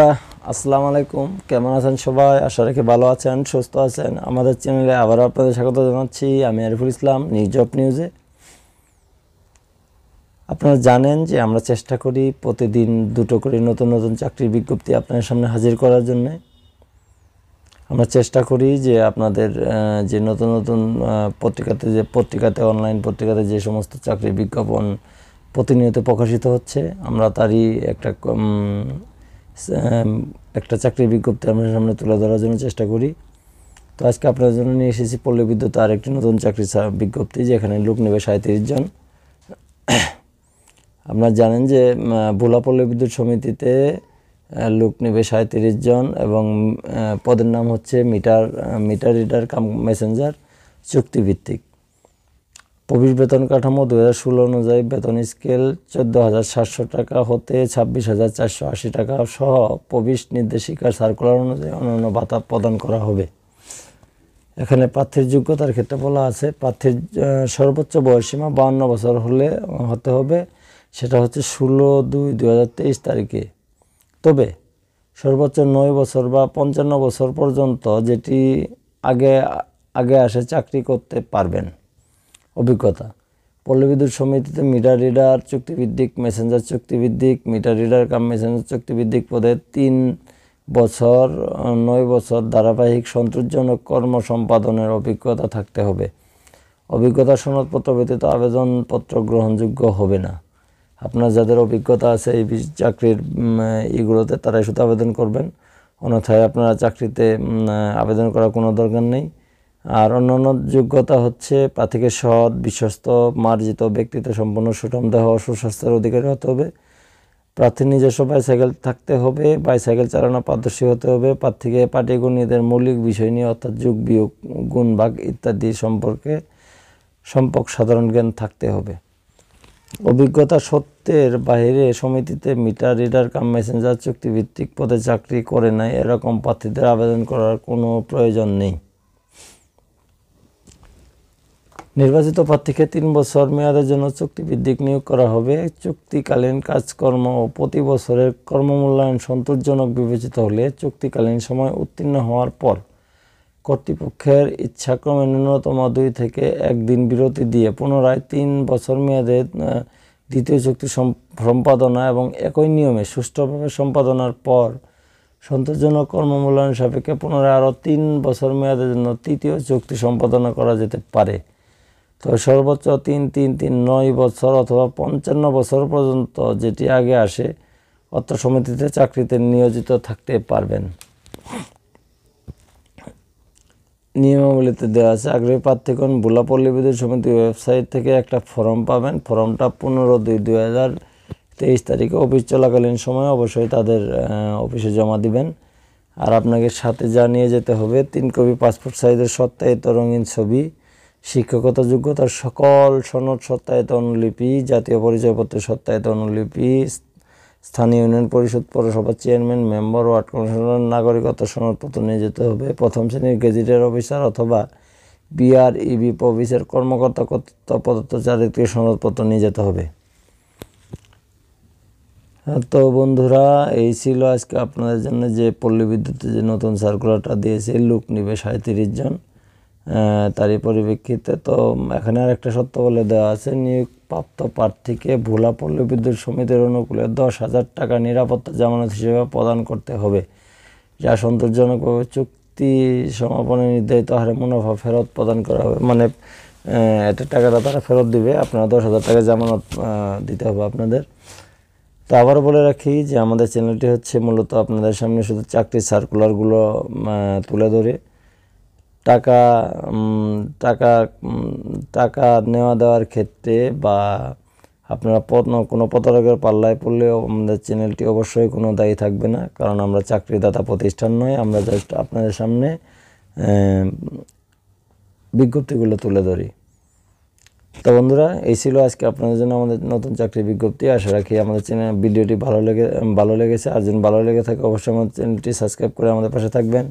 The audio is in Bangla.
বন্ধুরা আসসালামু আলাইকুম কেমন আছেন সবাই আশা রাখি ভালো আছেন সুস্থ আছেন আমাদের চ্যানেলে আবারও আপনাদের স্বাগত জানাচ্ছি আমি আরিফুল ইসলাম নিউজ অফ নিউজে আপনারা জানেন যে আমরা চেষ্টা করি প্রতিদিন দুটো করে নতুন নতুন চাকরির বিজ্ঞপ্তি আপনাদের সামনে হাজির করার জন্যে আমরা চেষ্টা করি যে আপনাদের যে নতুন নতুন পত্রিকাতে যে পত্রিকাতে অনলাইন পত্রিকাতে যে সমস্ত চাকরির বিজ্ঞাপন প্রতিনিয়ত প্রকাশিত হচ্ছে আমরা তারই একটা একটা চাকরির বিজ্ঞপ্তি আপনার সামনে তুলে ধরার জন্য চেষ্টা করি তো আজকে আপনার জন্য নিয়ে এসেছি পল্লী বিদ্যুৎ আর একটি নতুন চাকরি বিজ্ঞপ্তি যেখানে লোক নেবে সাঁত্রিশ জন আপনারা জানেন যে ভোলা পল্লী বিদ্যুৎ সমিতিতে লোক নেবে সাঁত্রিশ জন এবং পদের নাম হচ্ছে meter meter reader cum messenger চুক্তিভিত্তিক পবিশ বেতন কাঠামো দু হাজার ষোলো অনুযায়ী বেতন স্কেল চোদ্দ হাজার সাতশো টাকা হতে ছাব্বিশ হাজার চারশো আশি টাকা সহ পবিশ নির্দেশিকা সার্কুলার অনুযায়ী অন্যান্য ভাতা প্রদান করা হবে এখানে প্রার্থীর যোগ্যতার ক্ষেত্রে বলা আছে প্রার্থীর সর্বোচ্চ বয়সীমা বাহান্ন বছর হলে হতে হবে সেটা হচ্ছে ষোলো দুই দু তারিখে তবে সর্বোচ্চ নয় বছর বা পঞ্চান্ন বছর পর্যন্ত যেটি আগে আগে আসে চাকরি করতে পারবেন অভিজ্ঞতা পল্লবিদ্যুৎ সমিতিতে মিটার রিডার চুক্তিভিত্তিক মেসেঞ্জার চুক্তিভিত্তিক মিটার রিডার কাম মেসেঞ্জার চুক্তিভিত্তিক পদে তিন বছর নয় বছর ধারাবাহিক সন্তোষজনক কর্ম সম্পাদনের অভিজ্ঞতা থাকতে হবে অভিজ্ঞতা সনদপত্র ব্যতীত আবেদনপত্র গ্রহণযোগ্য হবে না আপনার যাদের অভিজ্ঞতা আছে এই চাকরির ইগুলোতে তারাই শুধু আবেদন করবেন অন্যথায় আপনারা চাকরিতে আবেদন করার কোনো দরকার নেই আর অন্য যোগ্যতা হচ্ছে প্রার্থীকে সৎ বিশ্বস্ত মার্জিত ব্যক্তিত্ব সম্পন্ন সুঠম দেহ সুস্বাস্থ্যের অধিকারী হতে হবে প্রার্থীর নিজস্ব বাইসাইকেল থাকতে হবে বাইসাইকেল চালানো পারদর্শী হতে হবে প্রার্থীকে পাটিগণীদের মৌলিক বিষয় নিয়ে অর্থাৎ যুগ বিয়োগ গুণভাগ ইত্যাদি সম্পর্কে সম্পর্ক সাধারণ জ্ঞান থাকতে হবে অভিজ্ঞতা সত্যের বাইরে সমিতিতে মিটার রিডার কাম মেসেঞ্জার চুক্তিভিত্তিক পদে চাকরি করে নাই এরকম প্রার্থীদের আবেদন করার কোনো প্রয়োজন নেই নির্বাচিত প্রার্থীকে তিন বছর মেয়াদের জন্য চুক্তিভিত্তিক নিয়োগ করা হবে চুক্তিকালীন কাজকর্ম ও প্রতি বছরের কর্মমূল্যায়ন সন্তোষজনক বিবেচিত হলে চুক্তিকালীন সময় উত্তীর্ণ হওয়ার পর কর্তৃপক্ষের ইচ্ছাক্রমে ন্যূনতম দুই থেকে একদিন বিরতি দিয়ে পুনরায় তিন বছর মেয়াদে দ্বিতীয় চুক্তি সম্পাদনা এবং একই নিয়মে সুষ্ঠুভাবে সম্পাদনার পর সন্তোষজনক কর্মমূল্যায়ন সাপেক্ষে পুনরায় আরও তিন বছর মেয়াদের জন্য তৃতীয় চুক্তি সম্পাদনা করা যেতে পারে তো সর্বোচ্চ তিন তিন তিন নয় বছর অথবা পঞ্চান্ন বছর পর্যন্ত যেটি আগে আসে অর্থ সমিতিতে চাকরিতে নিয়োজিত থাকতে পারবেন নিয়মাবলীতে দেওয়া আছে আগ্রহী প্রার্থীগণ ভোলাপল্লী বিদ্যুৎ সমিতি ওয়েবসাইট থেকে একটা ফর্ম পাবেন ফর্মটা পনেরো দুই দুই হাজার তেইশ তারিখে অফিস চলাকালীন সময় অবশ্যই তাদের অফিসে জমা দিবেন আর আপনাকে সাথে যা নিয়ে যেতে হবে তিন কপি পাসপোর্ট সাইজের সত্যায়িত রঙিন ছবি শিক্ষকতা যোগ্যতার সকল সনদ সত্যায়িত অনুলিপি জাতীয় পরিচয়পত্রের সত্যায়িত অনুলিপি স্থানীয় ইউনিয়ন পরিষদ পৌরসভার চেয়ারম্যান মেম্বার ওয়ার্ড কমিশনার নাগরিকত্ব সনদপত্র নিয়ে যেতে হবে প্রথম শ্রেণীর গেজেটের অফিসার অথবা ইবি e অফিসের কর্মকর্তা কর্তৃত্ব প্রদত্ত চারিত্রিক সনদপত্র নিয়ে যেতে হবে তো বন্ধুরা এই ছিল আজকে আপনাদের জন্য যে পল্লী বিদ্যুতের যে নতুন সার্কুলারটা দিয়েছে লোক নিবে সাঁত্রিশ জন তারই পরিপ্রেক্ষিতে তো এখানে আর একটা সত্য বলে দেওয়া আছে নিয়োগ প্রাপ্ত প্রার্থীকে ভোলা পল্লী বিদ্যুৎ সমিতির অনুকূলে দশ হাজার টাকা নিরাপত্তা জামানত হিসেবে প্রদান করতে হবে যা সন্তোষজনকভাবে চুক্তি সমাপনে নির্ধারিত হারে মুনাফা ফেরত প্রদান করা হবে মানে এত টাকাটা তারা ফেরত দিবে আপনারা দশ হাজার টাকা জামানত দিতে হবে আপনাদের তো আবারও বলে রাখি যে আমাদের চ্যানেলটি হচ্ছে মূলত আপনাদের সামনে শুধু চাকরির সার্কুলারগুলো তুলে ধরে টাকা টাকা টাকা নেওয়া দেওয়ার ক্ষেত্রে বা আপনারা কোনো প্রতারকের পাল্লায় পড়লেও আমাদের চ্যানেলটি অবশ্যই কোনো দায়ী থাকবে না কারণ আমরা চাকরিদাতা প্রতিষ্ঠান নয় আমরা জাস্ট আপনাদের সামনে বিজ্ঞপ্তিগুলো তুলে ধরি তো বন্ধুরা এই ছিল আজকে আপনাদের জন্য আমাদের নতুন চাকরির বিজ্ঞপ্তি আশা রাখি আমাদের চ্যানেল ভিডিওটি ভালো লেগে ভালো লেগেছে আর যদি ভালো লেগে থাকে অবশ্যই আমাদের চ্যানেলটি সাবস্ক্রাইব করে আমাদের পাশে থাকবেন